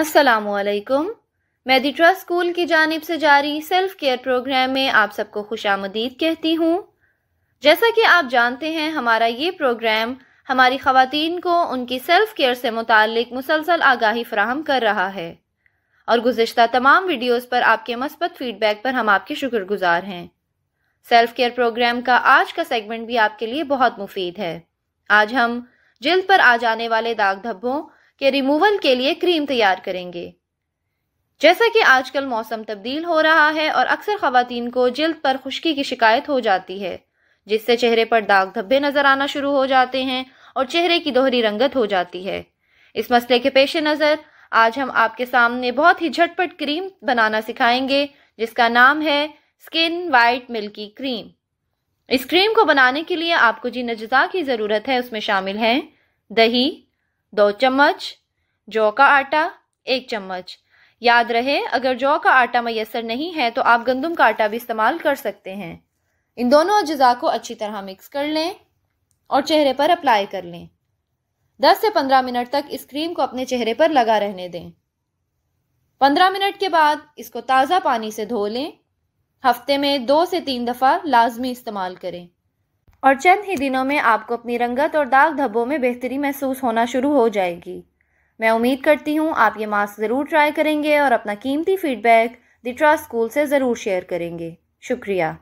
असलकुम मेडिट्रा स्कूल की जानब से जारी सेल्फ केयर प्रोग्राम में आप सबको खुश आमदीद कहती हूँ जैसा कि आप जानते हैं हमारा ये प्रोग्राम हमारी खातन को उनकी सेल्फ केयर से मुतल मुसलसल आगाही फ्राहम कर रहा है और गुज्त तमाम वीडियोज़ पर आपके मस्बत फीडबैक पर हम आपके शुक्रगुजार हैं सेल्फ केयर प्रोग्राम का आज का सेगमेंट भी आपके लिए बहुत मुफीद है आज हम जल्द पर आ जाने वाले दाग धब्बों के रिमूवल के लिए क्रीम तैयार करेंगे जैसा कि आजकल मौसम तब्दील हो रहा है और अक्सर खातन को जल्द पर खुश्की की शिकायत हो जाती है जिससे चेहरे पर दाग धब्बे नजर आना शुरू हो जाते हैं और चेहरे की दोहरी रंगत हो जाती है इस मसले के पेश नज़र आज हम आपके सामने बहुत ही झटपट क्रीम बनाना सिखाएंगे जिसका नाम है स्किन वाइट मिल्की क्रीम इस क्रीम को बनाने के लिए आपको जिन अज्जा की ज़रूरत है उसमें शामिल हैं दही दो चम्मच जौ का आटा एक चम्मच याद रहे अगर जौ का आटा मैसर नहीं है तो आप गंदम का आटा भी इस्तेमाल कर सकते हैं इन दोनों अज्जा को अच्छी तरह मिक्स कर लें और चेहरे पर अप्लाई कर लें 10 से 15 मिनट तक इस क्रीम को अपने चेहरे पर लगा रहने दें 15 मिनट के बाद इसको ताज़ा पानी से धो लें हफ्ते में दो से तीन दफ़ा लाजमी इस्तेमाल करें और चंद ही दिनों में आपको अपनी रंगत और दाग धब्बों में बेहतरी महसूस होना शुरू हो जाएगी मैं उम्मीद करती हूँ आप ये मास्क ज़रूर ट्राई करेंगे और अपना कीमती फीडबैक ट्रस्ट स्कूल से ज़रूर शेयर करेंगे शुक्रिया